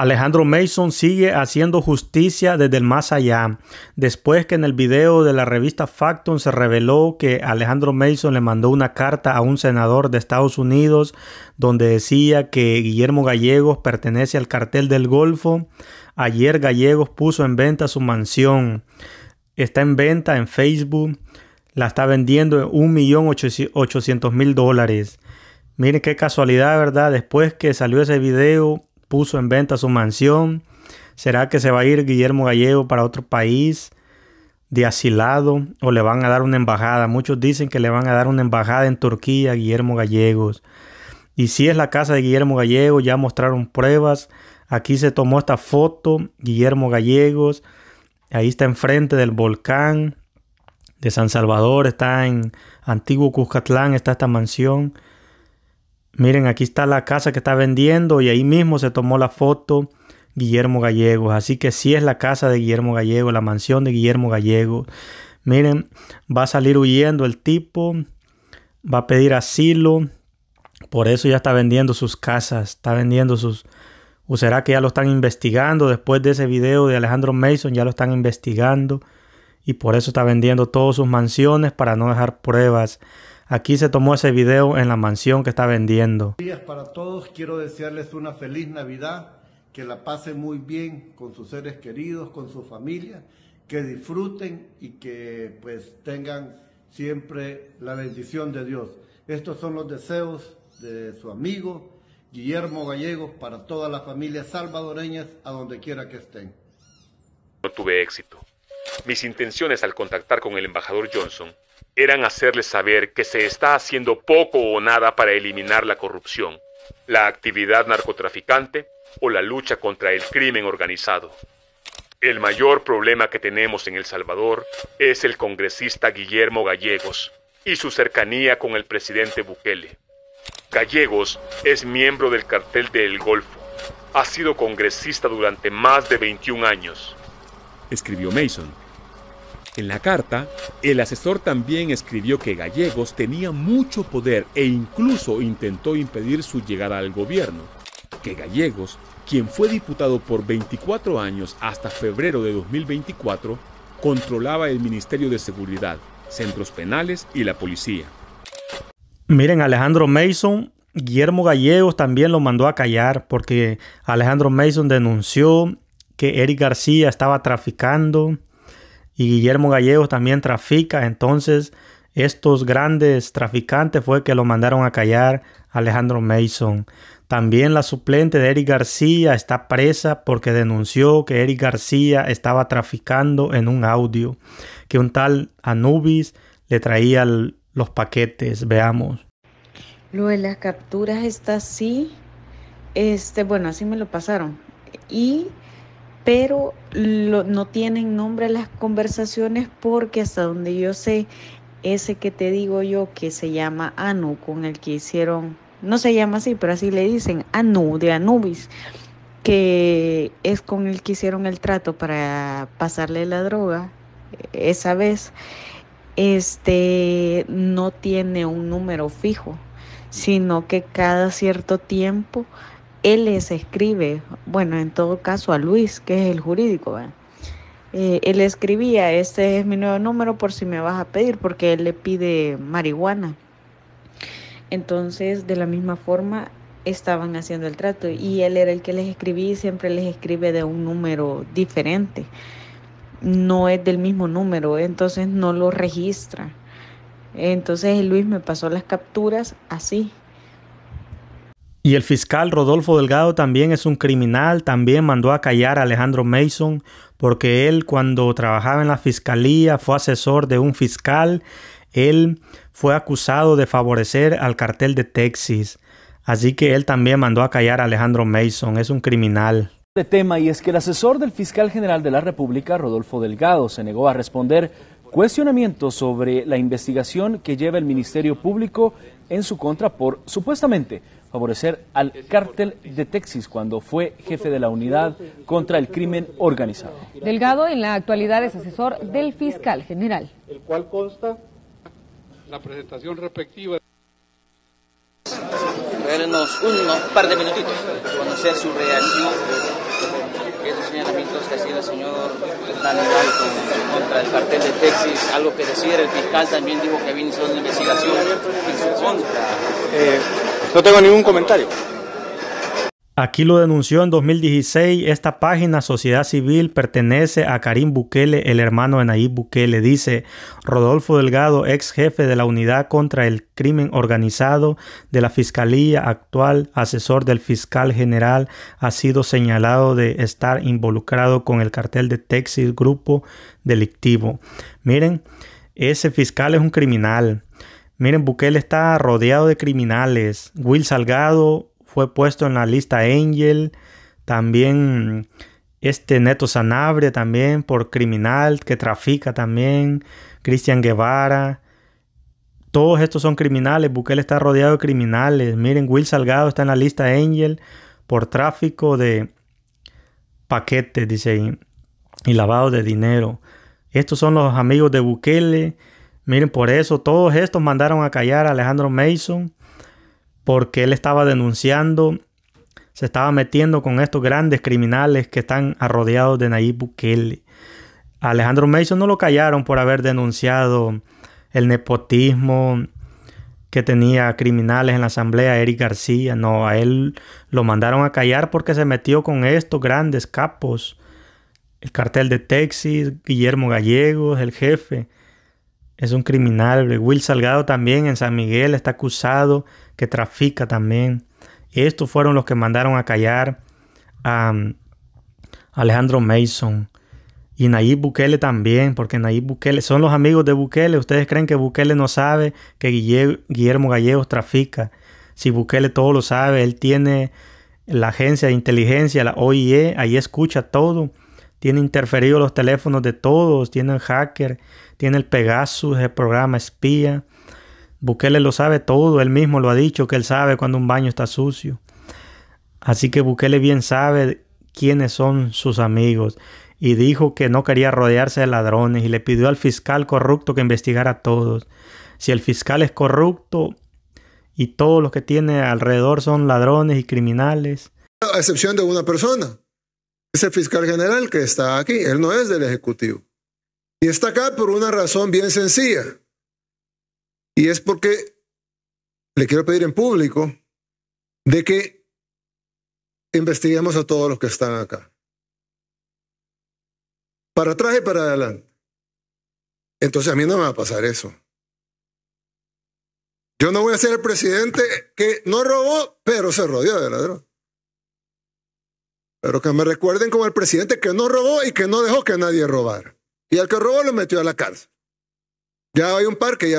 Alejandro Mason sigue haciendo justicia desde el más allá, después que en el video de la revista Facton se reveló que Alejandro Mason le mandó una carta a un senador de Estados Unidos donde decía que Guillermo Gallegos pertenece al cartel del Golfo. Ayer Gallegos puso en venta su mansión. Está en venta en Facebook. La está vendiendo en 1.800.000 dólares. Miren qué casualidad, ¿verdad? Después que salió ese video, puso en venta su mansión? ¿Será que se va a ir Guillermo Gallego para otro país de asilado o le van a dar una embajada? Muchos dicen que le van a dar una embajada en Turquía a Guillermo Gallegos. Y si es la casa de Guillermo gallego ya mostraron pruebas. Aquí se tomó esta foto, Guillermo Gallegos. Ahí está enfrente del volcán de San Salvador, está en Antiguo Cuscatlán, está esta mansión. Miren, aquí está la casa que está vendiendo y ahí mismo se tomó la foto Guillermo Gallegos. Así que sí es la casa de Guillermo Gallegos, la mansión de Guillermo Gallegos. Miren, va a salir huyendo el tipo, va a pedir asilo. Por eso ya está vendiendo sus casas, está vendiendo sus... ¿O será que ya lo están investigando? Después de ese video de Alejandro Mason ya lo están investigando. Y por eso está vendiendo todas sus mansiones para no dejar pruebas Aquí se tomó ese video en la mansión que está vendiendo. Días para todos, quiero desearles una feliz Navidad, que la pasen muy bien con sus seres queridos, con su familia, que disfruten y que pues tengan siempre la bendición de Dios. Estos son los deseos de su amigo Guillermo Gallegos para toda la familia salvadoreñas a donde quiera que estén. No tuve éxito. Mis intenciones al contactar con el embajador Johnson eran hacerles saber que se está haciendo poco o nada para eliminar la corrupción, la actividad narcotraficante o la lucha contra el crimen organizado. El mayor problema que tenemos en El Salvador es el congresista Guillermo Gallegos y su cercanía con el presidente Bukele. Gallegos es miembro del cartel del Golfo. Ha sido congresista durante más de 21 años. Escribió Mason en la carta, el asesor también escribió que Gallegos tenía mucho poder e incluso intentó impedir su llegada al gobierno, que Gallegos, quien fue diputado por 24 años hasta febrero de 2024, controlaba el Ministerio de Seguridad, centros penales y la policía. Miren, Alejandro Mason, Guillermo Gallegos también lo mandó a callar porque Alejandro Mason denunció que Eric García estaba traficando y Guillermo Gallegos también trafica, entonces estos grandes traficantes fue que lo mandaron a callar Alejandro Mason. También la suplente de Eric García está presa porque denunció que Eric García estaba traficando en un audio que un tal Anubis le traía los paquetes. Veamos. Lo de las capturas está así. Este, bueno, así me lo pasaron. Y pero no tienen nombre las conversaciones porque hasta donde yo sé, ese que te digo yo que se llama Anu, con el que hicieron, no se llama así, pero así le dicen, Anu de Anubis, que es con el que hicieron el trato para pasarle la droga eh, esa vez, este no tiene un número fijo, sino que cada cierto tiempo él les escribe, bueno, en todo caso a Luis, que es el jurídico, eh, él escribía, este es mi nuevo número por si me vas a pedir, porque él le pide marihuana. Entonces, de la misma forma, estaban haciendo el trato y él era el que les escribía y siempre les escribe de un número diferente. No es del mismo número, ¿eh? entonces no lo registra. Entonces Luis me pasó las capturas así, y el fiscal Rodolfo Delgado también es un criminal, también mandó a callar a Alejandro Mason, porque él cuando trabajaba en la fiscalía fue asesor de un fiscal, él fue acusado de favorecer al cartel de Texas. Así que él también mandó a callar a Alejandro Mason, es un criminal. De tema y es que el asesor del fiscal general de la República, Rodolfo Delgado, se negó a responder cuestionamientos sobre la investigación que lleva el Ministerio Público en su contra por supuestamente favorecer al cártel de Texas cuando fue jefe de la unidad contra el crimen organizado. Delgado en la actualidad es asesor del fiscal general. El cual consta la presentación respectiva. Regálenos unos par de minutitos para conocer su reacción esos señalamientos que hacía el señor Daniel contra el cártel de Texas, algo que decía el fiscal también dijo que había iniciado una investigación en su contra. Eh, no tengo ningún comentario. Aquí lo denunció en 2016 esta página Sociedad Civil pertenece a Karim Bukele, el hermano de Nayib Bukele. Dice Rodolfo Delgado, ex jefe de la unidad contra el crimen organizado de la Fiscalía, actual asesor del fiscal general, ha sido señalado de estar involucrado con el cartel de Texas Grupo Delictivo. Miren, ese fiscal es un criminal Miren, Bukele está rodeado de criminales. Will Salgado fue puesto en la lista Angel. También este Neto Sanabria también por criminal que trafica también. Cristian Guevara. Todos estos son criminales. Bukele está rodeado de criminales. Miren, Will Salgado está en la lista Angel por tráfico de paquetes, dice ahí, y lavado de dinero. Estos son los amigos de Bukele Miren, por eso todos estos mandaron a callar a Alejandro Mason, porque él estaba denunciando, se estaba metiendo con estos grandes criminales que están arrodeados de Nayib Bukele. Alejandro Mason no lo callaron por haber denunciado el nepotismo que tenía criminales en la asamblea, Eric García. No, a él lo mandaron a callar porque se metió con estos grandes capos. El cartel de Texas, Guillermo Gallegos, el jefe es un criminal. Will Salgado también en San Miguel está acusado que trafica también. Estos fueron los que mandaron a callar a um, Alejandro Mason. Y Nayib Bukele también, porque Nayib Bukele son los amigos de Bukele. Ustedes creen que Bukele no sabe que Guillermo Gallegos trafica. Si Bukele todo lo sabe, él tiene la agencia de inteligencia, la OIE, ahí escucha todo. Tiene interferido los teléfonos de todos, tiene hacker tiene el Pegasus, el programa espía. Bukele lo sabe todo, él mismo lo ha dicho, que él sabe cuando un baño está sucio. Así que Bukele bien sabe quiénes son sus amigos y dijo que no quería rodearse de ladrones y le pidió al fiscal corrupto que investigara a todos. Si el fiscal es corrupto y todos los que tiene alrededor son ladrones y criminales. A excepción de una persona. Es el fiscal general que está aquí, él no es del Ejecutivo. Y está acá por una razón bien sencilla. Y es porque le quiero pedir en público de que investiguemos a todos los que están acá. Para atrás y para adelante. Entonces a mí no me va a pasar eso. Yo no voy a ser el presidente que no robó, pero se rodeó de ladrón. Pero que me recuerden como el presidente que no robó y que no dejó que nadie robara. Y al que robó lo metió a la cárcel. Ya hay un parque, ya